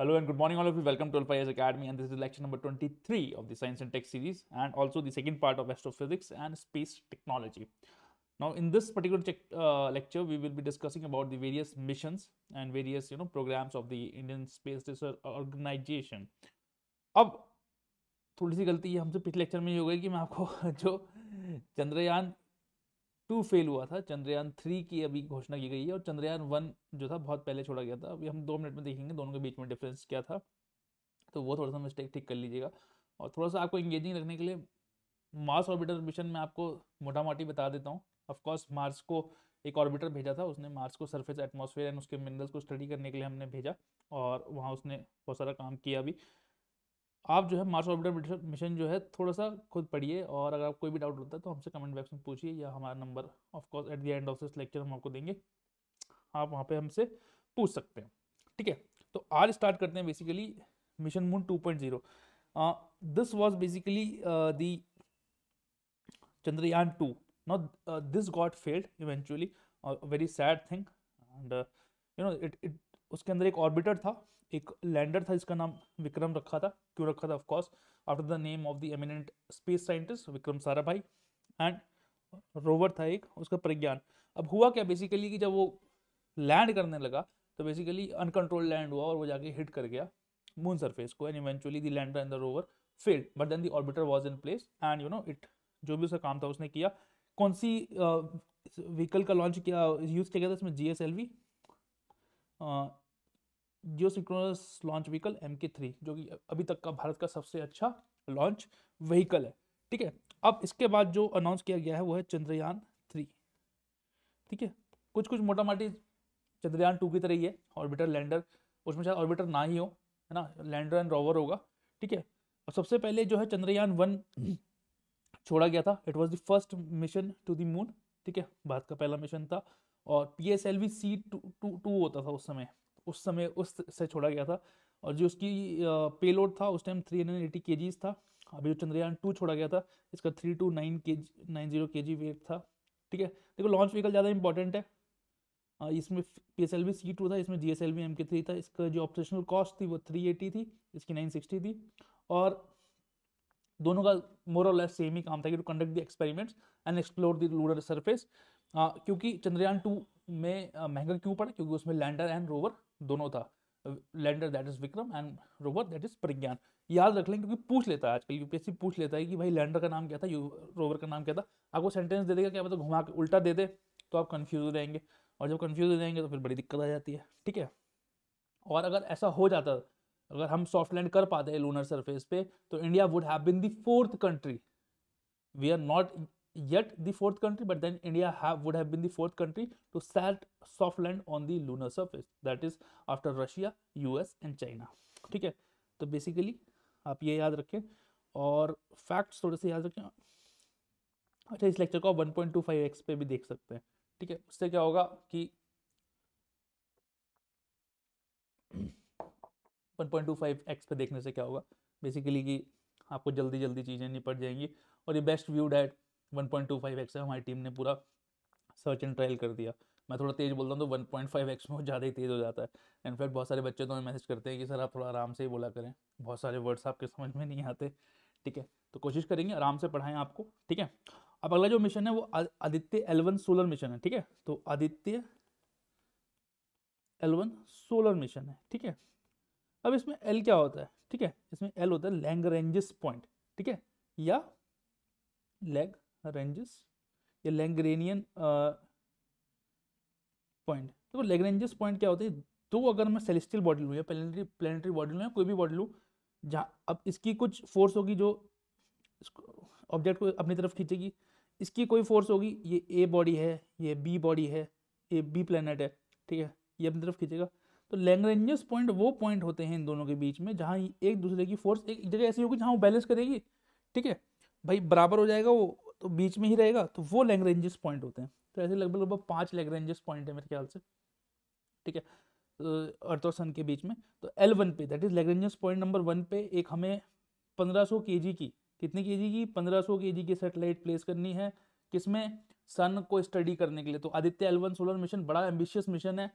Hello and good morning all of you. Welcome to Alpha Years Academy and this is lecture number 23 of the Science and Tech series and also the second part of Astrophysics and Space Technology. Now in this particular check, uh, lecture we will be discussing about the various missions and various you know programs of the Indian Space Research Organization. अब थोड़ी सी गलती हमसे पिछले lecture में ये हो गई कि मैं आपको जो चंद्रयान टू फेल हुआ था चंद्रयान थ्री की अभी घोषणा की गई है और चंद्रयान वन जो था बहुत पहले छोड़ा गया था अभी हम दो मिनट में देखेंगे दोनों के बीच में डिफरेंस क्या था तो वो थोड़ा सा मिस्टेक ठीक कर लीजिएगा और थोड़ा सा आपको इंगेजिंग रखने के लिए मार्स ऑर्बिटर मिशन में आपको मोटा मोटी बता देता हूँ ऑफकोर्स मार्स को एक ऑर्बिटर भेजा था उसने मार्स को सरफेस एटमॉस्फेयर एंड उसके मिनरल्स को स्टडी करने के लिए हमने भेजा और वहाँ उसने बहुत सारा काम किया भी आप जो है मार्स ऑर्बिटर मिशन जो है थोड़ा सा खुद पढ़िए और अगर आप कोई भी डाउट होता है तो हमसे कमेंट बॉक्स में पूछिए या हमारा number of course at the end of this lecture हम आपको देंगे आप वहाँ पे हमसे पूछ सकते हैं ठीक है तो आज स्टार्ट करते हैं basically mission moon two point zero this was basically the Chandrayaan two not this got failed eventually very sad thing and you know it it उसके अंदर एक ऑर्बिटर था एक लैंडर था जिसका नाम विक्रम रखा था क्यों रखा था of course after the name of the eminent space scientist Vikram Sarabhai and rover था एक उसका प्रज्ञान अब हुआ क्या बेसिकली कि जब वो लैंड करने लगा तो बेसिकली अनकंट्रोल लैंड हुआ और वो जाके हिट कर गया मून सरफेस को and eventually the lander and the rover failed but then the orbiter was in place and you know it जो भी उसका काम था उसने किया कौन सी व्हीकल uh, का लॉन्च किया यूज़ किया गया था इसमें G S L V geo geosynchronous launch vehicle M K three जो कि अभी तक का भारत का सबसे अच्छा लॉन्च व्हीकल है ठीक है अब इसके बाद जो अनाउंस किया गया है वो है चंद्रयान थ्री ठीक है कुछ कुछ मोटा मोटी चंद्रयान टू की तरह ही है ऑर्बिटर लैंडर उसमें शायद ऑर्बिटर ना ही हो है ना लैंडर एंड रोवर होगा ठीक है और सबसे पहले जो है चंद्रयान वन छोड़ा गया था it was the first mission to the moon ठीक है भारत का पहला मिशन था और P S L V C two two होता था उस समय उस समय उस से छोड़ा गया था और जो उसकी पेलोड था उस टाइम थ्री हंड्रेड एटी के था अभी जो चंद्रयान टू छोड़ा गया था इसका थ्री टू नाइन के जी नाइन जीरो के जी वेट था ठीक है देखो लॉन्च व्हीकल ज़्यादा इंपॉर्टेंट है इसमें P S L V C two था इसमें G S L V M K three था इसका जो ऑपरेशनल कॉस्ट थी वो थ्री एटी थी इसकी नाइन सिक्सटी थी और दोनों का मोर और लेस सेम ही काम था कि to conduct the experiments and explore the lunar surface क्योंकि चंद्रयान टू में महंगा क्यों पड़ा क्योंकि उसमें लैंडर एंड रोवर दोनों था lander that is Vikram and rover that is Pragyan याद रख लें क्योंकि पूछ लेता है आजकल यूपीएससी पूछ लेता है कि भाई लैंडर का नाम क्या था रोवर का नाम क्या था आपको सेंटेंस दे देगा क्या मतलब तो घुमा के उल्टा दे दे तो आप कन्फ्यूज हो जाएंगे और जब कन्फ्यूज हो जाएंगे तो फिर बड़ी दिक्कत आ जाती है ठीक है और अगर ऐसा हो जाता अगर हम सॉफ्ट लैंड कर पाते हैं लूनर सरफेस पे तो India would have been the fourth country we are not yet the fourth country but then india have, would have been the fourth country to set soft land on the lunar surface that is after russia us and china theek hai to basically aap ye yaad rakhe aur facts thode se yaad rakhe acha is lecture ko 1.25x pe bhi dekh sakte hain theek hai usse kya hoga ki 1.25x pe dekhne se kya hoga basically ki aapko jaldi jaldi cheeze nahi pad jayengi और ये best view date one point two five X है हमारी team ने पूरा search and trial कर दिया मैं थोड़ा तेज़ बोलता हूँ तो वन पॉइंट फाइव एक्स में वो ज़्यादा ही तेज़ हो जाता है इनफैक्ट बहुत सारे बच्चे तो हमें मैसेज करते हैं कि सर आप थोड़ा आराम से ही बोला करें बहुत सारे वर्ड्स आपके समझ में नहीं आते ठीक है तो कोशिश करेंगे आराम से पढ़ाएं आपको ठीक है अब अगला जो मिशन है वो आदित्य एलवन सोलर मिशन है ठीक है तो आदित्य एलवन सोलर मिशन है ठीक है अब इसमें एल क्या होता है ठीक है इसमें एल होता है लैंग पॉइंट ठीक है या लैग रेंजेस ये लैंग्रेनियन पॉइंट uh, देखो लेग्रेंजेस पॉइंट क्या होते हैं दो अगर मैं सेलेस्टियल बॉडी लूँ या प्लेनेटरी प्लेनेटरी बॉडी लूँ या कोई भी बॉडी लूँ जहाँ अब इसकी कुछ फोर्स होगी जो ऑब्जेक्ट को अपनी तरफ खींचेगी इसकी कोई फोर्स होगी ये ए बॉडी है ये बी बॉडी है ये बी प्लानट है ठीक है ये अपनी तरफ खींचेगा तो लैंग्रेंजेस पॉइंट वो पॉइंट होते हैं इन दोनों के बीच में जहाँ एक दूसरे की फोर्स एक जगह ऐसी होगी जहाँ वो बैलेंस करेगी ठीक है भाई बराबर हो जाएगा वो तो बीच में ही रहेगा तो वो लैंग्रेंजेस पॉइंट होते हैं तो ऐसे लगभग लगभग पाँच लैंग्रेंजेस पॉइंट है मेरे ख्याल से ठीक है अर्थ और सन के बीच में तो एल वन पे that is Lagrange's point number one पे एक हमें पंद्रह सौ के जी की कितने के जी की पंद्रह सौ के जी की सेटेलाइट प्लेस करनी है किसमें सन को स्टडी करने के लिए तो Aditya L one solar mission बड़ा एम्बिशियस मिशन है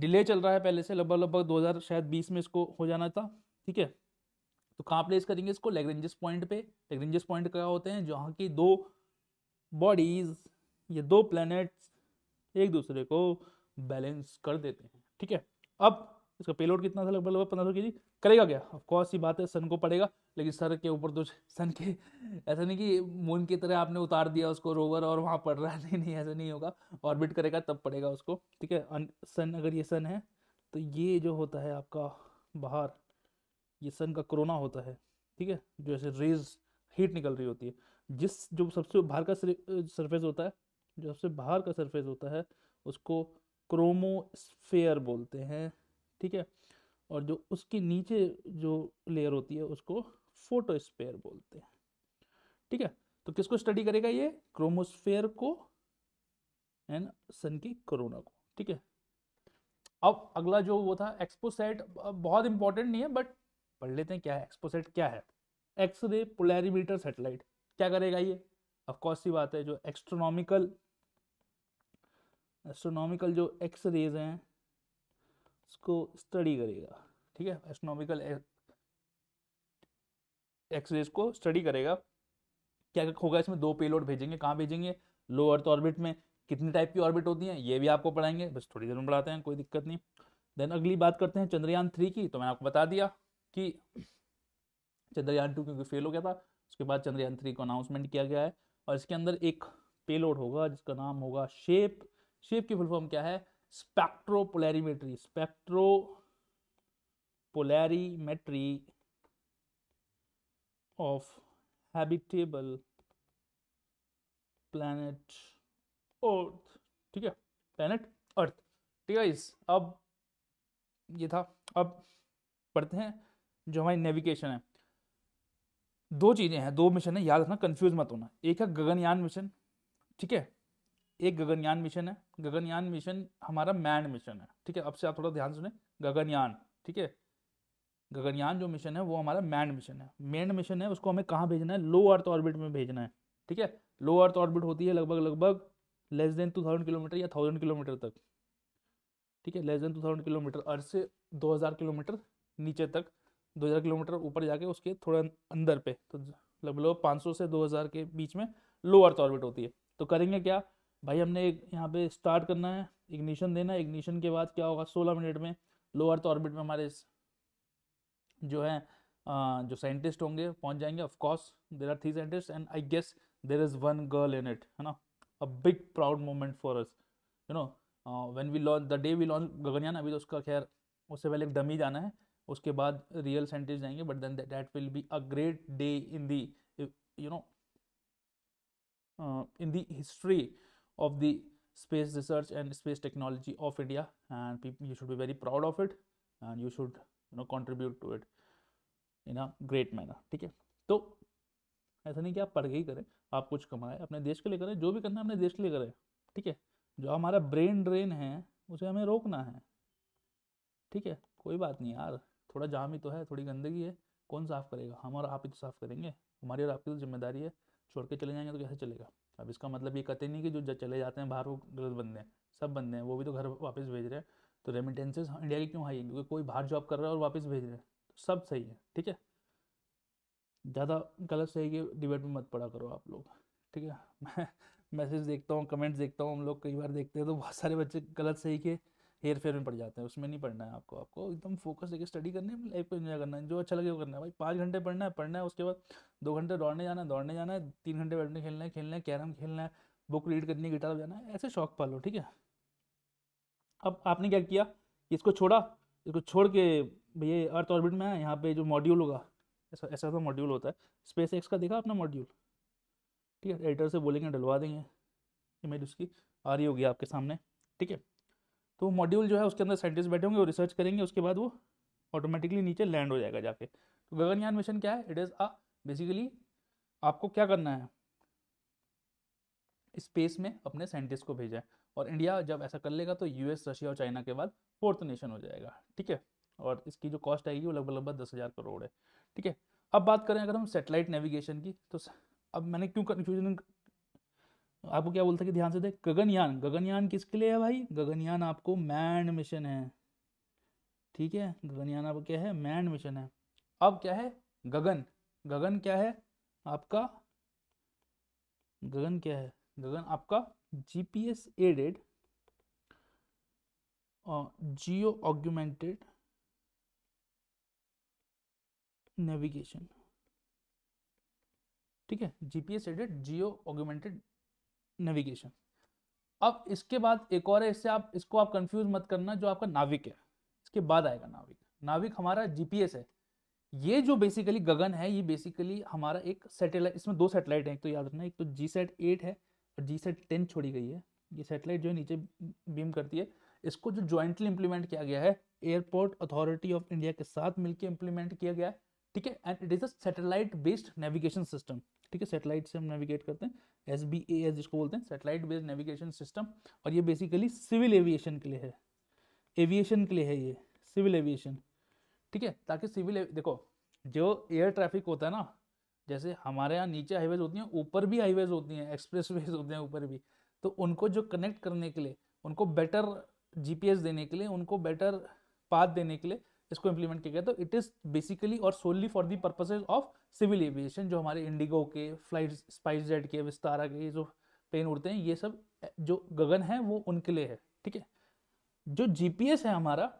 डिले चल रहा है पहले से लगभग लगभग दो हजार शायद बीस में इसको हो जाना था ठीक है तो कहाँ प्लेस करेंगे इसको लेग्रेंजेस पॉइंट पे लेग्रेंजेस पॉइंट क्या होते हैं जहाँ की दो बॉडीज ये दो प्लैनेट्स एक दूसरे को बैलेंस कर देते हैं ठीक है अब इसका पेलोड कितना था लगभग लगभग पंद्रह सौ के जी करेगा क्या ऑफकोर्स ये बात है सन को पड़ेगा लेकिन सर के ऊपर तो सन के ऐसा नहीं कि मून की तरह आपने उतार दिया उसको रोवर और वहाँ पड़ रहा है नहीं नहीं ऐसा नहीं होगा ऑर्बिट करेगा तब पड़ेगा उसको ठीक है सन अगर ये सन है तो ये जो होता है आपका बाहर ये सन का कोरोना होता है ठीक है जो ऐसे रेज हीट निकल रही होती है जिस जो सबसे बाहर का सरफेस होता है जो सबसे बाहर का सरफेस होता है उसको क्रोमोस्फेयर बोलते हैं ठीक है और जो उसके नीचे जो लेयर होती है उसको फोटोस्फेयर बोलते हैं ठीक है तो किसको स्टडी करेगा ये क्रोमोस्फेयर को एंड सन की कोरोना को ठीक है अब अगला जो वो था एक्सपोसेट बहुत इंपॉर्टेंट नहीं है बट पढ़ लेते हैं क्या है एक्सपोसेट क्या है एक्सरे पोलैरिमीटर सेटेलाइट क्या करेगा ये ऑफकोर्स सी बात है जो एक्स्ट्रोनॉमिकल एस्ट्रोनॉमिकल जो एक्स रेज हैं उसको स्टडी करेगा ठीक है एस्ट्रोनॉमिकल एक्स रेज को स्टडी करेगा क्या होगा इसमें दो पेलोड भेजेंगे कहाँ भेजेंगे लो अर्थ ऑर्बिट में कितनी टाइप की ऑर्बिट होती हैं ये भी आपको पढ़ाएंगे बस थोड़ी देर में पढ़ाते हैं कोई दिक्कत नहीं देन अगली बात करते हैं चंद्रयान थ्री की तो मैंने आपको बता दिया कि चंद्रयान टू क्योंकि फेल हो गया था उसके बाद चंद्रयान थ्री को अनाउंसमेंट किया गया है और इसके अंदर एक पेलोड होगा जिसका नाम होगा शेप शेप की फुल फॉर्म क्या है spectropolarimetry spectropolarimetry of habitable planet Earth ठीक है प्लैनेट अर्थ ठीक है इस अब ये था अब पढ़ते हैं जो हमारी नेविगेशन है दो चीज़ें हैं दो मिशन है याद रखना कन्फ्यूज मत होना एक है गगनयान मिशन ठीक है एक गगनयान मिशन है गगनयान मिशन हमारा मैन मिशन है ठीक है अब से आप थोड़ा ध्यान सुने गगनयान ठीक है गगनयान जो मिशन है वो हमारा मैन मिशन है मैन मिशन है उसको हमें कहाँ भेजना है लो अर्थ ऑर्बिट में भेजना है ठीक है लो अर्थ ऑर्बिट होती है लगभग लगभग less than two thousand kilometre या थाउजेंड किलोमीटर तक ठीक है less than two thousand kilometre Earth से दो हज़ार किलोमीटर नीचे तक 2000 किलोमीटर ऊपर जाके उसके थोड़ा अंदर पे तो लगभग 500 से 2000 के बीच में लो अर्थ ऑर्बिट होती है तो करेंगे क्या भाई हमने एक यहाँ पे स्टार्ट करना है इग्निशन देना है इग्निशन के बाद क्या होगा सोलह मिनट में लो अर्थ ऑर्बिट में हमारे जो है जो साइंटिस्ट होंगे पहुँच जाएंगे of course there are three scientist and I guess there is one girl in it है ना a big proud moment for us you know when we launch the day we launch Gaganyaan अभी तो उसका खैर उससे पहले एक डमी जाना है उसके बाद रियल साइंटिस्ट जाएंगे but then that will be a great day in the you know in the history of the space research and space technology of India and you should be very proud of it and you should you know contribute to it in a great manner ठीक है तो ऐसा नहीं कि आप पढ़ के ही करें आप कुछ कमाएं अपने देश के लिए करें जो भी करना है अपने देश के लिए करें ठीक है जो हमारा ब्रेन ड्रेन है उसे हमें रोकना है ठीक है कोई बात नहीं यार थोड़ा जाम ही तो है थोड़ी गंदगी है कौन साफ़ करेगा हम और आप ही तो साफ़ करेंगे हमारी और आपकी तो जिम्मेदारी है छोड़ के चले जाएंगे तो कैसे चलेगा अब इसका मतलब ये कहते नहीं कि जो चले जाते हैं बाहर वो गलत बंदे हैं सब बंदे हैं वो भी तो घर वापस भेज रहे हैं तो रेमिटेंसेज इंडिया की क्यों हाई है क्योंकि कोई बाहर जॉब कर रहा है और वापस भेज रहे हैं तो सब सही है ठीक है ज़्यादा गलत सही के डिबेट में मत पड़ा करो आप लोग ठीक है मैं मैसेज देखता हूँ कमेंट्स देखता हूँ हम लोग कई बार देखते हैं तो बहुत सारे बच्चे गलत सही के हेर फेर में पड़ जाते हैं उसमें नहीं पढ़ना है आपको आपको एकदम फोकस लेके स्टडी करनी है लाइफ को इन्जॉय करना है जो अच्छा लगे वो करना है भाई पाँच घंटे पढ़ना है पढ़ना है उसके बाद दो घंटे दौड़ने जाना है दौड़ने जाना है तीन घंटे बैठने खेलना है खेलना है कैरम खेलना है बुक रीड करनी है गिटार बजाना है ऐसे शौक पालो ठीक है अब आपने क्या किया इसको छोड़ा इसको छोड़ के ये अर्थ ऑर्बिट में है यहाँ पे जो मॉड्यूल होगा ऐसा ऐसा सा मॉड्यूल होता है स्पेस एक्स का देखा अपना मॉड्यूल ठीक है एडिटर से बोलेंगे डलवा देंगे इमेज उसकी आ रही होगी आपके सामने ठीक है तो मॉड्यूल जो है उसके अंदर साइंटिस्ट बैठे होंगे वो रिसर्च करेंगे उसके बाद वो ऑटोमेटिकली नीचे लैंड हो जाएगा जाके तो गगनयान मिशन क्या है इट इज़ अ बेसिकली आपको क्या करना है स्पेस में अपने साइंटिस्ट को भेजा है और इंडिया जब ऐसा कर लेगा तो यूएस रशिया और चाइना के बाद फोर्थ नेशन हो जाएगा ठीक है और इसकी जो कॉस्ट आएगी वो लगभग लगभग दस हज़ार करोड़ है ठीक है अब बात करें अगर हम सेटेलाइट नेविगेशन की तो अब मैंने क्यों कन्फ्यूजन आपको क्या बोलता है कि ध्यान से देख गगनयान गगनयान किसके लिए है भाई गगनयान आपको मैन मिशन है ठीक है गगनयान आपको क्या है मैन मिशन है अब क्या है गगन गगन क्या है आपका गगन क्या है गगन आपका जीपीएस एडेड और जियो ऑग्यूमेंटेड नेविगेशन ठीक है GPS aided geo augmented navigation अब इसके बाद एक और है इससे आप इसको आप कंफ्यूज मत करना जो आपका नाविक है इसके बाद आएगा नाविक नाविक हमारा जीपीएस है ये जो बेसिकली गगन है ये बेसिकली हमारा एक सैटेलाइट इसमें दो सैटेलाइट है एक तो याद रखना एक तो जी सेट एट है और जी सेट टेन छोड़ी गई है ये सैटेलाइट जो है नीचे बीम करती है इसको जो ज्वाइंटली इंप्लीमेंट किया गया है एयरपोर्ट अथॉरिटी ऑफ इंडिया के साथ मिलकर इंप्लीमेंट किया गया है ठीक है and it is a satellite based navigation system ठीक है सेटेलाइट से हम नेविगेट करते हैं एस बी ए एस जिसको बोलते हैं सेटेलाइट बेस्ड नेविगेशन सिस्टम और ये बेसिकली सिविल एविएशन के लिए है एविएशन के लिए है ये सिविल एविएशन ठीक है ताकि सिविल देखो जो एयर ट्रैफिक होता है ना जैसे हमारे यहाँ नीचे हाईवेज होती हैं ऊपर भी हाईवेज होती हैं एक्सप्रेस वेज होते हैं ऊपर भी तो उनको जो कनेक्ट करने के लिए उनको बेटर जीपीएस देने के लिए उनको बेटर पाथ देने के लिए इसको इम्प्लीमेंट किया गया तो इट इज़ बेसिकली और solely for the purposes of civil aviation जो हमारे इंडिगो के फ्लाइट स्पाइस जेट के विस्तारा के जो प्लेन उड़ते हैं ये सब जो गगन है वो उनके लिए है ठीक है जो जीपीएस है हमारा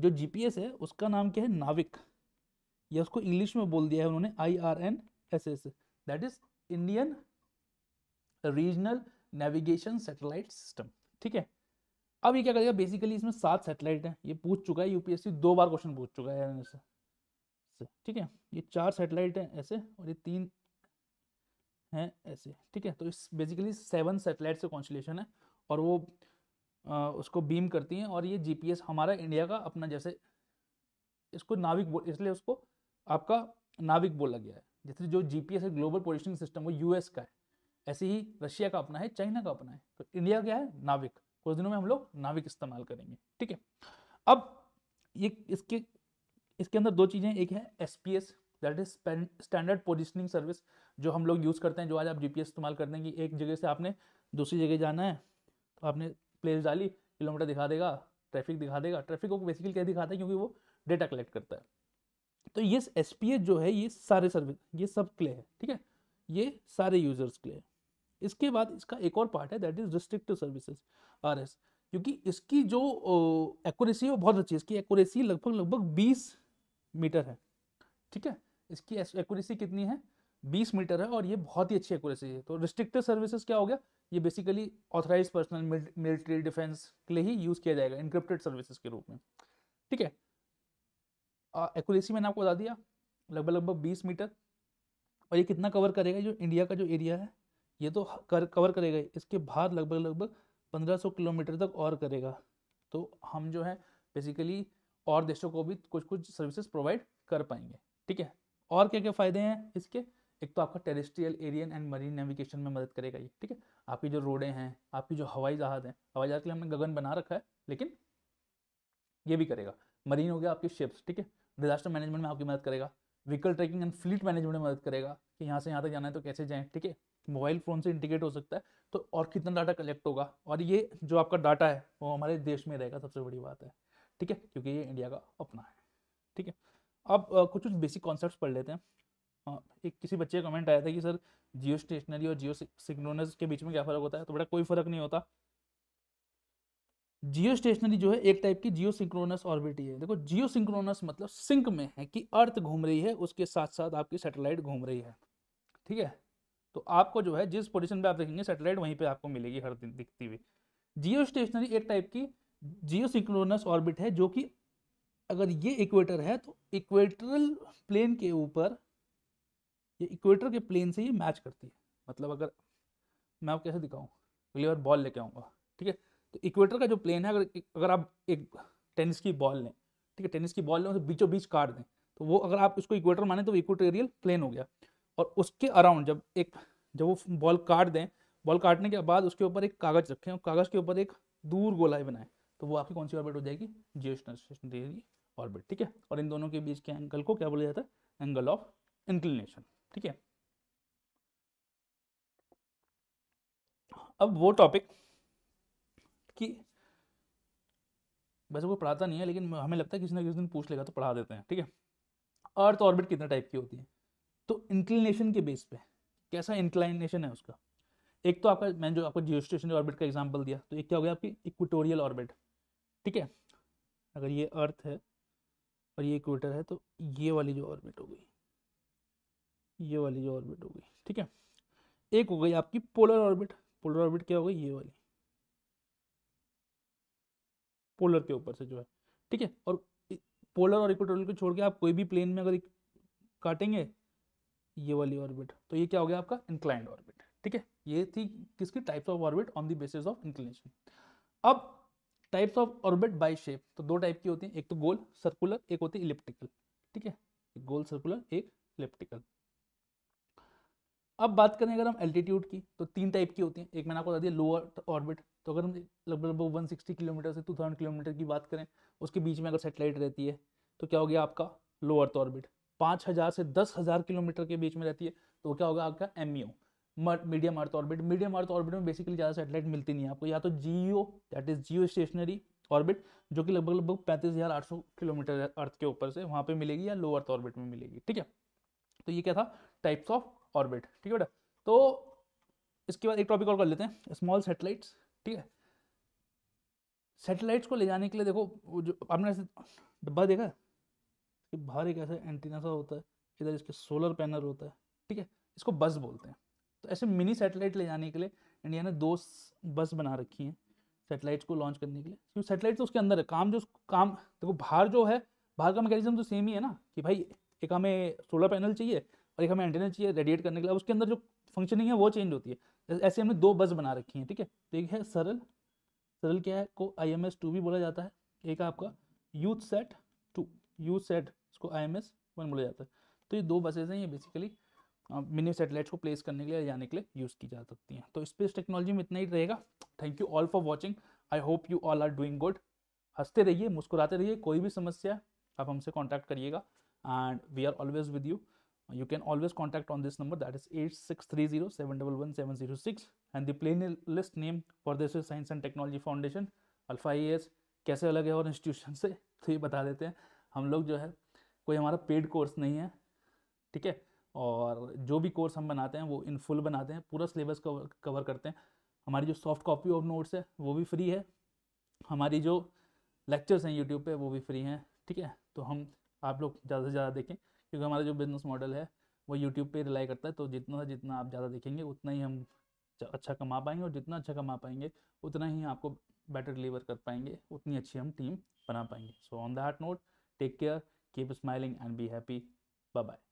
जो जीपीएस है उसका नाम क्या है नाविक या उसको इंग्लिश में बोल दिया है उन्होंने I R N S S that is Indian regional navigation satellite system ठीक है अब ये क्या करेगा बेसिकली इसमें सात सेटेलाइट हैं ये पूछ चुका है यूपीएससी दो बार क्वेश्चन पूछ चुका है से ठीक है ये चार सेटेलाइट हैं ऐसे और ये तीन हैं ऐसे ठीक है तो इस बेसिकली सेवन सेटेलाइट से कॉन्स्टलेशन है और वो आ, उसको बीम करती हैं और ये जीपीएस हमारा इंडिया का अपना जैसे इसको नाविक बोल इसलिए उसको आपका नाविक बोला गया है जैसे जो जीपीएस है ग्लोबल पोजिशनिंग सिस्टम वो यूएस का है ऐसे ही रशिया का अपना है चाइना का अपना है तो इंडिया क्या है नाविक उस दिनों में हम लोग नाविक इस्तेमाल करेंगे ठीक है अब ये इसके इसके अंदर दो चीज़ें एक है S P S that is standard positioning service जो हम लोग यूज़ करते हैं जो आज आप जीपीएस इस्तेमाल कर देंगे एक जगह से आपने दूसरी जगह जाना है तो आपने प्लेस डाली किलोमीटर दिखा देगा ट्रैफिक दिखा देगा ट्रैफिक को बेसिकली क्या दिखाता है क्योंकि वो डेटा कलेक्ट करता है तो ये एस जो है ये सारे सर्विस ये सब के लिए है ठीक है ये सारे यूजर्स के लिए इसके बाद इसका एक और पार्ट है that is restrictive services R S क्योंकि इसकी जो एक्यूरेसी है वो बहुत अच्छी है इसकी एक्यूरेसी लगभग लगभग बीस मीटर है ठीक है इसकी एक्यूरेसी कितनी है बीस मीटर है और ये बहुत ही अच्छी एक्यूरेसी है तो रिस्ट्रिक्टेड सर्विसेज क्या हो गया ये basically authorise personnel military defence के लिए ही यूज़ किया जाएगा इनक्रिप्टेड सर्विसेज के रूप में ठीक है एक्यूरेसी मैंने आपको बता दिया लगभग लगभग बीस मीटर और ये कितना कवर करेगा जो इंडिया का जो एरिया है ये तो कर कवर करेगा इसके बाहर लगभग लगभग 1500 किलोमीटर तक और करेगा तो हम जो है बेसिकली और देशों को भी कुछ कुछ सर्विसेज प्रोवाइड कर पाएंगे ठीक है और क्या क्या फ़ायदे हैं इसके एक तो आपका terrestrial aerial and marine navigation में मदद करेगा ये ठीक है आपकी जो रोडें हैं आपकी जो हवाई जहाज हैं हवाई जहाज के लिए हमने गगन बना रखा है लेकिन ये भी करेगा मरीन हो गया आपकी शिप्स ठीक है डिजास्टर मैनेजमेंट में आपकी मदद करेगा vehicle tracking and fleet management में मदद करेगा कि यहाँ से यहाँ तक जाना है तो कैसे जाएँ ठीक है मोबाइल फ़ोन से इंटीग्रेट हो सकता है तो और कितना डाटा कलेक्ट होगा और ये जो आपका डाटा है वो हमारे देश में रहेगा सबसे बड़ी बात है ठीक है क्योंकि ये इंडिया का अपना है ठीक है अब कुछ कुछ बेसिक कॉन्सेप्ट पढ़ लेते हैं एक किसी बच्चे का कमेंट आया था कि सर जियो स्टेशनरी और जियो सिग्नोनस के बीच में क्या फ़र्क होता है तो बड़ा कोई फ़र्क नहीं होता जियो स्टेशनरी जो है एक टाइप की जियो सिंक्रोनस ऑर्बिट ही है देखो जियो सिंक्रोनस मतलब सिंक में है कि अर्थ घूम रही है उसके साथ साथ आपकी सैटेलाइट घूम रही है ठीक है तो आपको जो है जिस पोजिशन पे आप देखेंगे सैटेलाइट वहीं पे आपको मिलेगी हर दिन दिखती हुई जियो स्टेशनरी एक टाइप की जियो सिंक्रोनस ऑर्बिट है जो कि अगर ये इक्वेटर है तो इक्वेटरल प्लेन के ऊपर ये इक्वेटर के प्लेन से ये मैच करती है मतलब अगर मैं आपको कैसे दिखाऊं अगली बार बॉल लेके आऊँगा ठीक है तो इक्वेटर का जो प्लेन है अगर अगर आप एक टेनिस की बॉल लें ठीक है टेनिस की बॉल लें उसे बीचों बीच काट दें तो वो अगर आप उसको इक्वेटर माने तो इक्वेटोरियल प्लेन हो गया और उसके अराउंड जब एक जब वो बॉल काट दें बॉल काटने के बाद उसके ऊपर एक कागज़ रखें और कागज़ के ऊपर एक दूर गोलाई बनाएं तो वो आपकी कौन सी ऑर्बिट हो जाएगी जियो स्टेशनरी ऑर्बिट ठीक है और इन दोनों के बीच के एंगल को क्या बोला जाता है एंगल ऑफ इंक्लिनेशन ठीक है अब वो टॉपिक कि वैसे कोई पढ़ाता नहीं है लेकिन हमें लगता है किसी ना किसी दिन पूछ लेगा तो पढ़ा देते हैं ठीक है अर्थ ऑर्बिट कितने टाइप की होती है तो इंक्लिनेशन के बेस पे कैसा इंक्लाइनेशन है उसका एक तो आपका मैंने जो आपको जियो स्टेशन ऑर्बिट का एग्जाम्पल दिया तो एक क्या हो गया आपकी इक्विटोरियल ऑर्बिट ठीक है अगर ये अर्थ है और ये इक्वेटर है तो ये वाली जो ऑर्बिट हो गई ये वाली जो ऑर्बिट हो गई ठीक है एक हो गई आपकी पोलर ऑर्बिट पोलर ऑर्बिट क्या हो गई ये वाली पोलर के ऊपर से जो है ठीक है और पोलर और इक्वेटोरियल को छोड़ के आप कोई भी प्लेन में अगर काटेंगे ये वाली ऑर्बिट तो ये क्या हो गया आपका इंक्लाइंड ऑर्बिट ठीक है ये थी किसकी types of orbit on the basis of inclination अब types of orbit by shape तो दो टाइप की होती है एक तो गोल सर्कुलर एक होती है इलिप्टिकल ठीक है गोल सर्कुलर एक इलिप्टिकल अब बात करें अगर हम एल्टीट्यूड की तो तीन टाइप की होती हैं एक मैंने आपको बता दिया लोअर ऑर्बिट तो अगर हम लगभग लगभग वन सिक्सटी किलोमीटर से टू थाउजेंड किलोमीटर की बात करें उसके बीच में अगर सेटेलाइट रहती है तो क्या हो गया आपका लोअर ऑर्बिट पाँच हज़ार से दस हज़ार किलोमीटर के बीच में रहती है तो क्या होगा आपका M medium earth orbit medium earth orbit में बेसिकली ज़्यादा सेटेलाइट मिलती नहीं है आपको या तो GEO that is geostationary orbit जो कि लगभग लगभग पैंतीस हज़ार आठ सौ किलोमीटर अर्थ के ऊपर से वहाँ पर मिलेगी या लोअर्थ अर्थ ऑर्बिट में मिलेगी ठीक है तो ये क्या था टाइप्स ऑफ ऑर्बिट ठीक है बेटा तो इसके बाद एक टॉपिक और कर लेते हैं स्मॉल सेटेलाइट्स ठीक है सेटेलाइट्स को ले जाने के लिए देखो वो जो आपने ऐसे डब्बा देखा है कि बाहर एक ऐसा एंटीना सा होता है इधर इसके सोलर पैनल होता है ठीक है इसको बस बोलते हैं तो ऐसे मिनी सेटेलाइट ले जाने के लिए इंडिया ने दो बस बना रखी हैं सेटेलाइट्स को लॉन्च करने के लिए क्योंकि सेटेलाइट तो उसके अंदर है काम जो काम देखो बाहर जो है बाहर का मैकेनिज्म तो सेम ही है ना कि भाई एक हमें सोलर पैनल चाहिए और एक हमें एंटीना चाहिए रेडिएट करने के लिए उसके अंदर जो फंक्शनिंग है वो चेंज होती है ऐसे हमने दो बस बना रखी है ठीक है तो एक है सरल सरल क्या है को आई एम एस टू भी बोला जाता है एक आपका youth sat two youth sat इसको आई एम एस वन बोला जाता है तो ये दो बसेज हैं ये बेसिकली मिनी सेटेलाइट्स को प्लेस करने के लिए जाने के लिए यूज़ की जा सकती हैं तो स्पेस टेक्नोलॉजी में इतना ही रहेगा thank you all for watching I hope you all are doing good हंसते रहिए मुस्कुराते रहिए कोई भी समस्या आप हमसे कॉन्टैक्ट करिएगा and we are always with you you can always contact on this number that is 8630711706 and the playlist name for this is science and technology foundation alpha आई कैसे अलग है और इंस्टीट्यूशन से तो ये बता देते हैं हम लोग जो है कोई हमारा पेड कोर्स नहीं है ठीक है और जो भी कोर्स हम बनाते हैं वो इन फुल बनाते हैं पूरा सिलेबस कवर कवर करते हैं हमारी जो सॉफ्ट कॉपी ऑफ नोट्स है वो भी फ्री है हमारी जो लेक्चर्स हैं यूट्यूब पे वो भी फ्री हैं ठीक है तो हम आप लोग ज़्यादा से ज़्यादा देखें क्योंकि हमारा जो बिजनेस मॉडल है वो यूट्यूब पे रिलाई करता है तो जितना जितना आप ज़्यादा देखेंगे उतना ही हम अच्छा कमा पाएंगे और जितना अच्छा कमा पाएंगे उतना ही आपको बेटर डिलीवर कर पाएंगे उतनी अच्छी हम टीम बना पाएंगे so on that note take care keep smiling and be happy bye bye